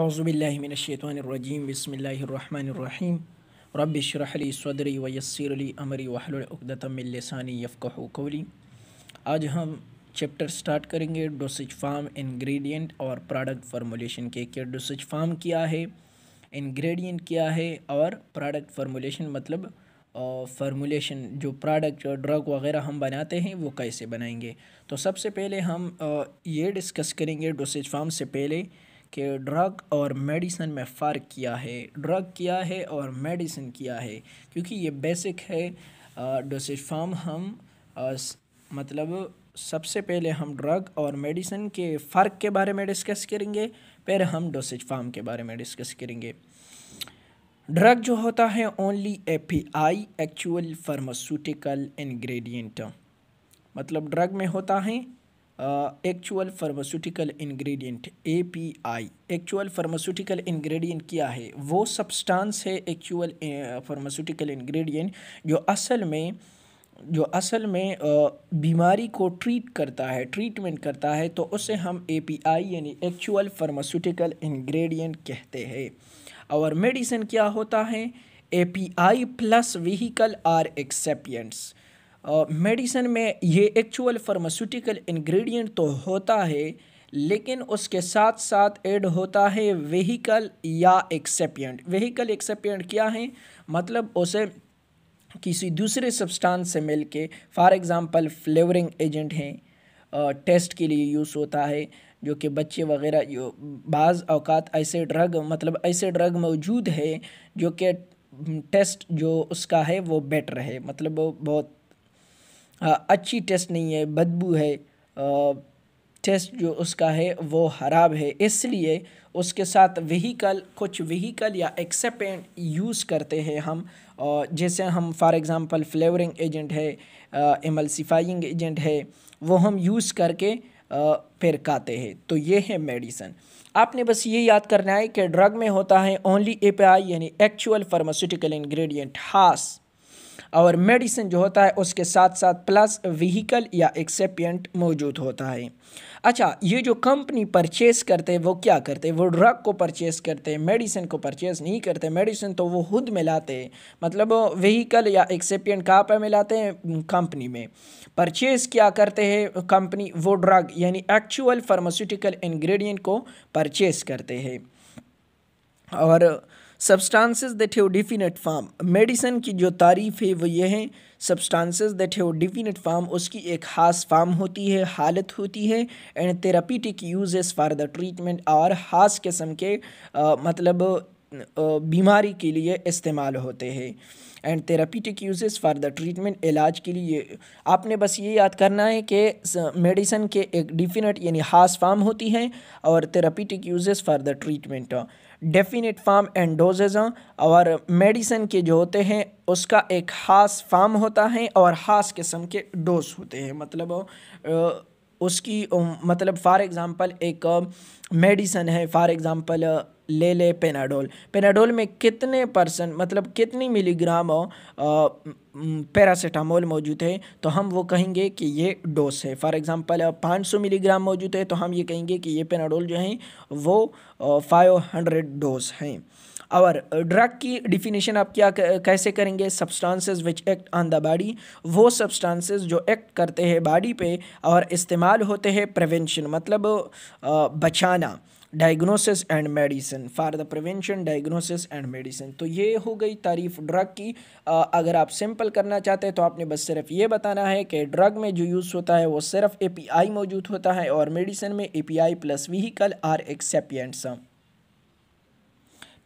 अज़बिल्लिनशैतरजीम बसमीम रब सदरी वयसरली अमरी वहलतमिलसानी यफ़क़ आज हम चैप्टर स्टार्ट करेंगे डोसेज फार्म इंग्रेडिएंट और प्रोडक्ट फार्मोलेशन के कि डोसेज फार्म क्या है इंग्रेडिएंट क्या है और प्रोडक्ट फार्मोलेशन मतलब फ़ार्मोलेशन जो प्रोडक्ट ड्रग वगैरह हम बनाते हैं वो कैसे बनाएंगे तो सबसे पहले हम ये डिस्कस करेंगे डोसेज फार्म से पहले कि ड्रग और मेडिसिन में फ़र्क किया है ड्रग किया है और मेडिसिन किया है क्योंकि ये बेसिक है डोसेज फॉर्म हम आ, मतलब सबसे पहले हम ड्रग और मेडिसिन के फ़र्क के बारे में डिस्कस करेंगे फिर हम डोसेज फार्म के बारे में डिस्कस करेंगे ड्रग जो होता है only A P I actual pharmaceutical ingredient मतलब ड्रग में होता है actual pharmaceutical ingredient API actual pharmaceutical ingredient क्या है वो सब्सटेंस है एक्चुअल फार्मास्यूटिकल इंग्रेडिएंट जो असल में जो असल में बीमारी को ट्रीट करता है ट्रीटमेंट करता है तो उसे हम एपीआई यानी एक्चुअल फार्मास्यूटिकल इंग्रेडिएंट कहते हैं और मेडिसिन क्या होता है API plus vehicle or excipients medicine में ये एक्चुअल फार्मास्यूटिकल इंग्रेडिएंट तो होता है लेकिन उसके साथ साथ ऐड होता है वहीकल या एक्सेपियंट वहीकल एक्सेपियंट क्या है मतलब उसे किसी दूसरे सब्सटेंस से मिलके फॉर एग्ज़ाम्पल फ्लेवरिंग एजेंट हैं टेस्ट के लिए यूज़ होता है जो कि बच्चे वगैरह जो बाज़ अवकात ऐसे ड्रग मतलब ऐसे ड्रग मौजूद है जो कि टेस्ट हम्म, जो उसका है वो बेटर है मतलब वो बहुत अच्छी टेस्ट नहीं है बदबू है टेस्ट जो उसका है वो ख़राब है इसलिए उसके साथ व्हीकल कुछ व्हीकल या एक्सेपेंट यूज़ करते हैं हम जैसे हम फॉर एग्ज़ाम्पल फ्लेवरिंग एजेंट है एमल्सिफाइंग एजेंट है वो हम यूज़ करके फिर काते हैं तो ये है मेडिसन आपने बस ये याद करना है कि ड्रग में होता है ओनली एपीआई यानी एक्चुअल फार्मास्यूटिकल इन्ग्रीडियंट हास और मेडिसिन जो होता है उसके साथ साथ प्लस व्हीकल या एक्सेपियंट मौजूद होता है अच्छा ये जो कंपनी परचेस करते हैं वो क्या करते हैं वो ड्रग को परचेस करते हैं मेडिसिन को परचेस नहीं करते मेडिसिन तो वो खुद मिलाते हैं मतलब व्हीकल या एक्सेपियंट कहाँ पर मिलाते हैं कंपनी में परचेस क्या करते हैं कंपनी वो ड्रग यानी एक्चुअल फार्मास्यूटिकल इंग्रेडिएंट को परचेस करते हैं और substance that have definite form medicine की जो तारीफ है वो ये है substance that have definite form उसकी एक खास फार्म होती है हालत होती है and therapeutic uses for the treatment और ख़ास किस्म के आ, मतलब बीमारी के लिए इस्तेमाल होते हैं and therapeutic uses for the treatment इलाज के लिए आपने बस ये याद करना है कि मेडिसन के एक डिफिनेट यानी खास फार्म होती है और therapeutic uses for the treatment definite form and dosage और मेडिसिन के जो होते हैं उसका एक ख़ास फार्म होता है और ख़ास किस्म के डोज होते हैं मतलब उसकी मतलब फ़ार एग्ज़ाम्पल एक मेडिसन है फ़ार एग्ज़ाम्पल ले ले पेनाडोल पेनाडोल में कितने परसेंट मतलब कितनी मिलीग्राम पैरासीटामोल मौजूद है तो हम वो कहेंगे कि ये डोस है फॉर पाँच 500 मिलीग्राम मौजूद है तो हम ये कहेंगे कि ये पेनाडोल जो है वो 500 डोज हैं और ड्रग की डिफिनेशन आप क्या कैसे करेंगे substances which act on the body वो सब्सटेंसेस जो एक्ट करते हैं बॉडी पे और इस्तेमाल होते हैं प्रिवेंशन मतलब बचाना diagnosis and medicine for the prevention diagnosis and medicine तो ये हो गई तारीफ ड्रग की आ, अगर आप सिंपल करना चाहते हैं तो आपने बस सिर्फ ये बताना है कि ड्रग में जो यूज़ होता है वो सिर्फ एपीआई मौजूद होता है और मेडिसिन में API plus vehicle or excipient सम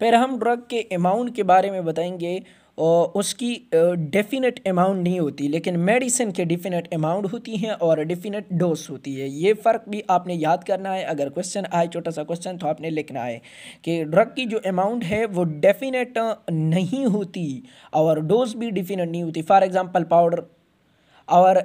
फिर हम ड्रग के अमाउंट के बारे में बताएंगे और उसकी डेफिनेट अमाउंट नहीं होती लेकिन मेडिसिन के डेफिनेट अमाउंट होती हैं और डेफिनेट डोज होती है ये फ़र्क भी आपने याद करना है अगर क्वेश्चन आए छोटा सा क्वेश्चन तो आपने लिखना है कि ड्रग की जो अमाउंट है वो डेफिनेट नहीं होती और डोज भी डेफिनेट नहीं होती फॉर एग्जांपल पाउडर और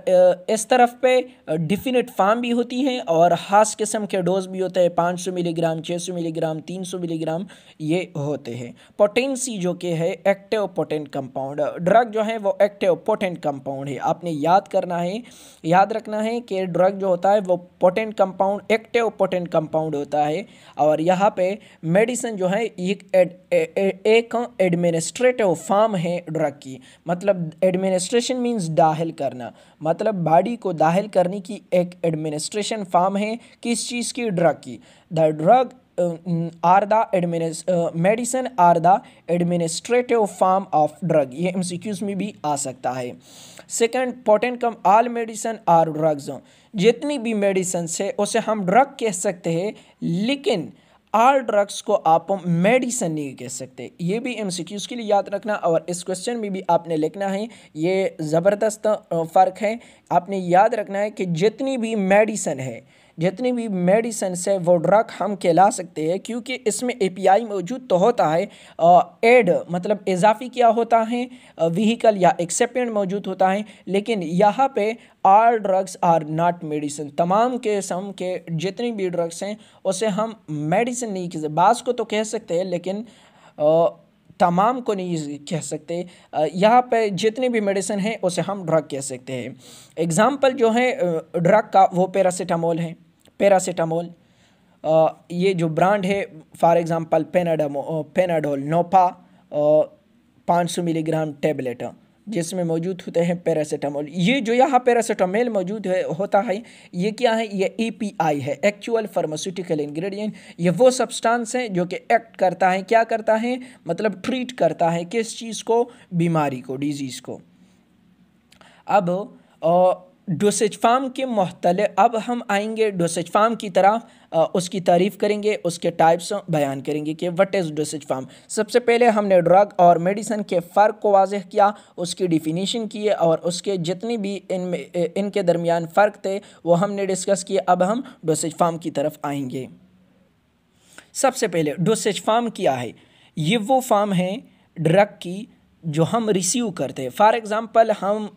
इस तरफ पे डिफिनेट फार्म भी होती हैं और ख़ास किस्म के डोज भी होते हैं पाँच सौ मिलीग्राम छः सौ मिलीग्राम तीन सौ मिलीग्राम ये होते हैं पोटेंसी जो कि है एक्टिव पोटेंट कंपाउंड ड्रग जो है वो एक्टिव पोटेंट कंपाउंड है आपने याद करना है याद रखना है कि ड्रग जो होता है वो potent compound active potent compound होता है और यहाँ पर मेडिसिन जो है एक एक एडमिनिस्ट्रेटिव फार्म है ड्रग की मतलब एडमिनिस्ट्रेशन मीन्स दाखिल करना करना मतलब बॉडी को दाखिल करने की एक एडमिनिस्ट्रेशन फॉर्म है किस चीज़ की ड्रग की द ड्रग आर द एडमिनिस medicine are the administrative form of drug ये एम में भी आ सकता है सेकेंड पोटेंट कम आल मेडिसन आर ड्रग्स जितनी भी मेडिसन्स है उसे हम ड्रग कह सकते हैं लेकिन आल ड्रग्स को आप मेडिसन नहीं कह सकते ये भी एम सी क्यूज़ के लिए याद रखना और इस क्वेश्चन में भी आपने लिखना है ये ज़बरदस्त फ़र्क है आपने याद रखना है कि जितनी भी मेडिसन है जितनी भी मेडिसन्स है वो ड्रग हम कहला सकते हैं क्योंकि इसमें एपीआई मौजूद तो होता है एड मतलब इजाफी क्या होता है व्हीकल या एक्सेपेंट मौजूद होता है लेकिन यहाँ पे all drugs are not medicine तमाम किस्म के जितनी भी ड्रग्स हैं उसे हम मेडिसिन नहीं कहते बाज़ को तो कह सकते हैं लेकिन आ, तमाम को नहीं कह सकते यहाँ पर जितने भी मेडिसिन हैं उसे हम ड्रग कह सकते हैं एग्ज़ाम्पल जो है ड्रग का वो पैरासीटामोल है पैरासीटामोल uh, ये जो ब्रांड है फॉर एग्ज़ाम्पल पेनाडामो पेनाडोल नोपा पाँच सौ मिलीग्राम टेबलेट uh, जिसमें मौजूद होते हैं पैरासीटामोल ये जो यहाँ पैरासीटामोल मौजूद है होता है ये क्या है ये एपीआई है एक्चुअल फार्मास्यूटिकल इंग्रेडिएंट ये वो सब्सटेंस हैं जो कि एक्ट करता है क्या करता है मतलब ट्रीट करता है किस चीज़ को बीमारी को डिजीज़ को अब uh, डोसेज फार्म के महतल अब हम आएंगे डोसेज फार्म की तरह उसकी तारीफ़ करेंगे उसके टाइप्स बयान करेंगे कि वट इज़ डोसेज फार्म सबसे पहले हमने ड्रग और मेडिसन के फ़र्क को वाज किया उसकी डिफिनीशन की और उसके जितनी भी इन इनके दरमियान फ़र्क थे वो हमने डिस्कस किए अब हम डोसेज फार्म की तरफ आएंगे सबसे पहले डोसेज फार्म क्या है ये वो फार्म है ड्रग की जो हम रिसीव करते हैं फॉर एग्ज़ाम्पल हम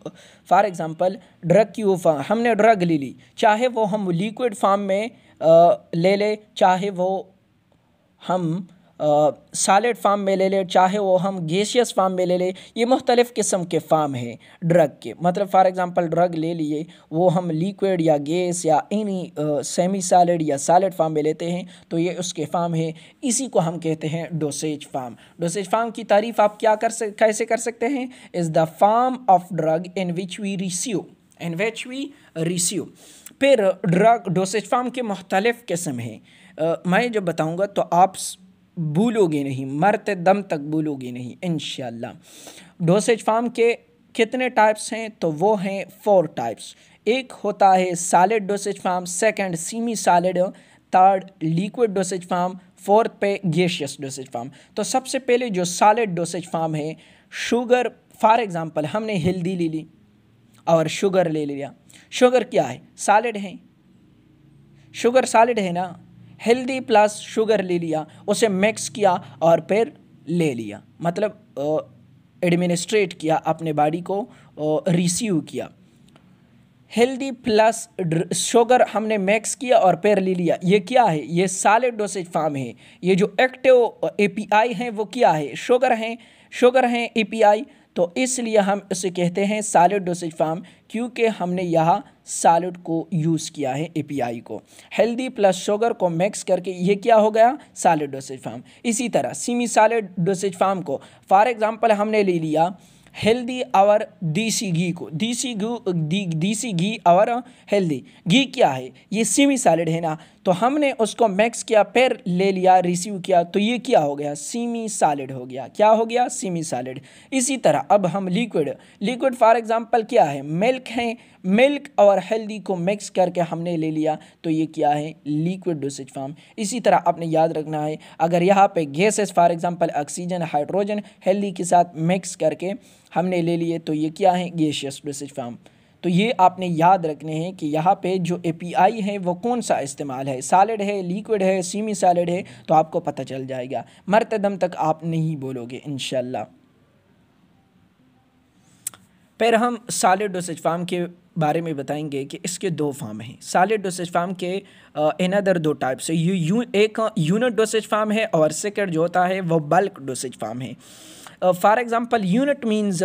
फॉर एग्ज़ाम्पल ड्रग की हमने ड्रग ले ली चाहे वो हम लिक्विड फॉर्म में आ, ले ले चाहे वो हम सालिड फार्म में ले लें चाहे वो हम गेसियस फार्म में ले लें ये मुख्तलिफ़ किस्म के फार्म हैं ड्रग के मतलब फ़ार एग्ज़ाम्पल ड्रग ले लिए वो हम लिक्विड या गैस या एनी सेमी सैलिड या सालड फार्म में लेते हैं तो ये उसके फार्म है इसी को हम कहते हैं डोसेज फार्म डोसेज फार्म की तारीफ़ आप क्या कर सक कैसे कर सकते हैं is the form of drug in which we receive in which we receive फिर ड्रग डोसेज फार्म के मुख्तलिफ़ किस्म हैं मैं जब बताऊँगा तो आप भूलोगे नहीं मरते दम तक भूलोगे नहीं इन डोसेज फार्म के कितने टाइप्स हैं तो वो हैं फोर टाइप्स एक होता है solid dosage form second semi solid third liquid dosage form fourth पे गेशियस डोसेज फार्म तो सबसे पहले जो सॉलिड डोसेज फार्म है शुगर फॉर एग्ज़ाम्पल हमने हल्दी ले ली और शुगर ले लिया शुगर क्या है सॉलिड है शुगर सॉलिड है ना हेल्दी प्लस शुगर ले लिया उसे मिक्स किया और फिर ले लिया मतलब एडमिनिस्ट्रेट किया अपने बॉडी को रिसीव किया हेल्दी प्लस शुगर हमने मैक्स किया और पैर ले लिया ये क्या है ये सालिड डोसेज फार्म है ये जो एक्टिव एपीआई हैं वो क्या है शुगर हैं शुगर हैं एपीआई तो इसलिए हम इसे कहते हैं सॉलिड डोसेज फार्म क्योंकि हमने यहाँ सॉलिड को यूज़ किया है एपीआई को हेल्दी प्लस शुगर को मिक्स करके ये क्या हो गया सॉलिड डोसेज फार्म इसी तरह सीमी सॉलिड डोसेज फार्म को फॉर एग्ज़ाम्पल हमने ले लिया हेल्दी और देसी घी को देसी घी देसी घी और हेल्दी घी क्या है ये सीमी सॉलिड है ना तो हमने उसको मिक्स किया फिर ले लिया रिसीव किया तो ये क्या हो गया सीमी सॉलिड हो गया क्या हो गया सीमी सॉलिड इसी तरह अब हम लिक्विड लिक्विड फॉर एग्ज़ाम्पल क्या है मिल्क है मिल्क और हेल्दी को मिक्स करके हमने ले लिया तो ये क्या है लिक्विड डोसेज फॉर्म इसी तरह आपने याद रखना है अगर यहाँ पे gases for example oxygen hydrogen healthy के साथ मिक्स करके हमने ले लिए तो ये क्या है गैशियस डोसेज फॉर्म तो ये आपने याद रखने हैं कि यहाँ पे जो आई है वो कौन सा इस्तेमाल है सॉलिड है लिक्विड है सीमी सॉलिड है तो आपको पता चल जाएगा मरते दम तक आप नहीं बोलोगे इनशाला फिर हम सॉलिड डोसेज फार्म के बारे में बताएंगे कि इसके दो फार्म हैं सालिड डोसेज फार्म के इनदर दो टाइप से यू यू एक यूनिट डोसेज फार्म है और सेकेंड जो होता है वो बल्क डोसेज फार्म है for example unit means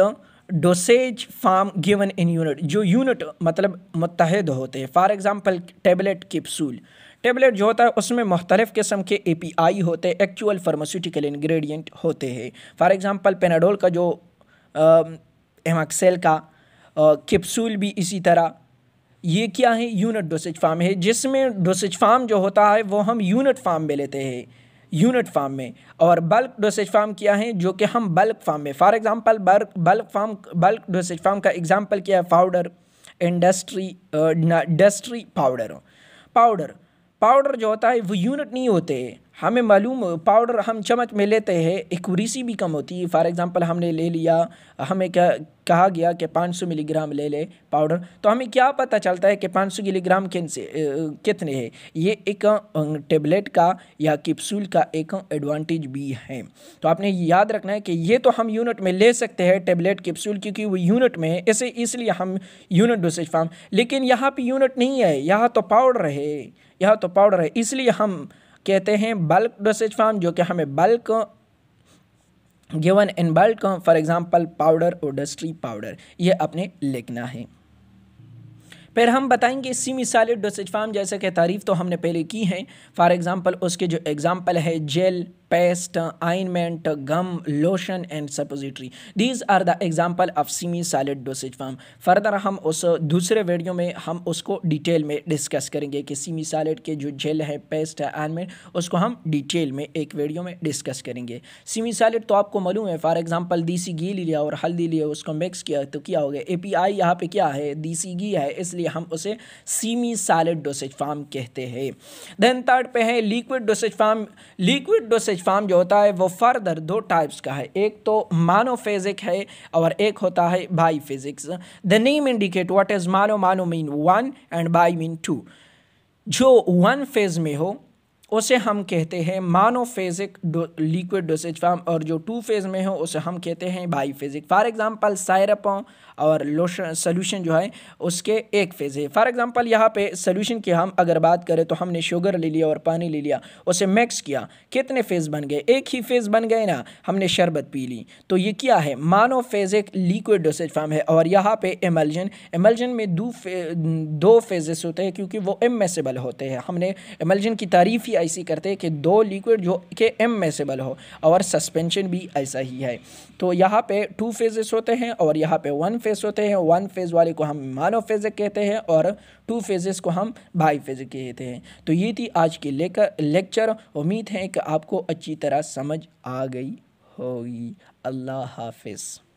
dosage form given in unit जो यूनिट मतलब मुतहद होते हैं for example tablet capsule tablet जो होता है उसमें मुख्तलिफ़ किस्म के ए पी आई होते हैं एक्चुअल फार्मास्यूटिकल इन्ग्रेडियंट होते हैं फॉर एग्ज़ाम्पल पेनाडोल का जो एमाक्सेल का कैप्सूल भी इसी तरह ये क्या है यूनिट डोसेज फार्म है जिसमें डोसेज फार्म जो होता है वो हम यूनिट फार्म में लेते हैं यूनिट फार्म में और बल्क डोसेज फार्म क्या है जो कि हम बल्क फार्म में for example bulk bulk form bulk dosage form का एग्ज़ाम्पल क्या है powder industry industry powder powder powder जो होता है वो यूनिट नहीं होते हमें मालूम पाउडर हम चम्मच में लेते हैं एक्यूरेसी भी कम होती है फॉर एग्ज़ाम्पल हमने ले लिया हमें क्या कहा गया कि 500 मिलीग्राम ले ले पाउडर तो हमें क्या पता चलता है कि 500 मिलीग्राम से कितने हैं ये एक टेबलेट का या कैप्सूल का एक एडवांटेज भी है तो आपने याद रखना है कि ये तो हम यूनिट में ले सकते हैं टेबलेट कैप्सूल क्योंकि वो यूनिट में है इसे इसलिए हम यूनिट डोसेज फार्म लेकिन यहाँ पर यूनिट नहीं है यहाँ तो पाउडर है यहाँ तो पाउडर है इसलिए हम कहते हैं बल्क डोसेज फार्म जो कि हमें bulk given in bulk for example powder industry powder ये अपने लिखना है फिर हम बताएंगे इसी मिसाल डोसेज फार्म जैसे कि तारीफ़ तो हमने पहले की है फॉर एग्ज़ाम्पल उसके जो एग्ज़ाम्पल है gel paste ointment gum lotion and suppository these are the example of semi solid dosage form further हम उस दूसरे वीडियो में हम उसको डिटेल में डिस्कस करेंगे कि सीमी सॉलिड के जो जेल है पेस्ट है आइनमेंट उसको हम डिटेल में एक वीडियो में डिस्कस करेंगे सीमी सॉलिड तो आपको मालूम है फॉर एग्जाम्पल देसी घी लिया और हल्दी लिया उसको मिक्स किया तो क्या हो गया ए पी आई यहाँ पर क्या है देसी घी है इसलिए हम उसे सीमी सॉलिड डोसेज फार्म कहते हैं देन थर्ड पे है liquid dosage form liquid dosage liquid form जो होता है वो फर्दर दो टाइप्स का है एक तो मानो फिजिक है और एक होता है biphasic the name indicate what is mono mono mean one and bi mean two जो वन फेज में हो उसे हम कहते हैं मानोफेजिक लिक्विड डोसेज फार्म और जो टू फेज़ में हो उसे हम कहते हैं बाई फेजिक फॉर एग्जांपल सायरपों और लोशन सोल्यूशन जो है उसके एक फेज़ है फॉर एग्जांपल यहाँ पे सोल्यूशन की हम अगर बात करें तो हमने शुगर ले लिया और पानी ले लिया उसे मिक्स किया कितने फेज़ बन गए एक ही फेज़ बन गए ना हमने शरबत पी ली तो ये क्या है मानोफेजिक लिक्विड डोसेज फार्म है और यहाँ पे एमल्जन एमल्जन में दो फेजेस होते हैं क्योंकि वो इमेसेबल होते हैं हमने एमल्जन की तारीफ़ ही ऐसी करते हैं कि दो लिक्विड जो के एम मेसेबल हो और सस्पेंशन भी ऐसा ही है तो यहाँ पे टू फेजेस होते हैं और यहाँ पे वन फेज होते हैं वन फेज़ वाले को हम मानो फेजिक कहते हैं और टू फेजेस को हम भाई फेजिक कहते हैं तो ये थी आज की लेकर लेक्चर उम्मीद है कि आपको अच्छी तरह समझ आ गई होगी अल्लाह हाफिज़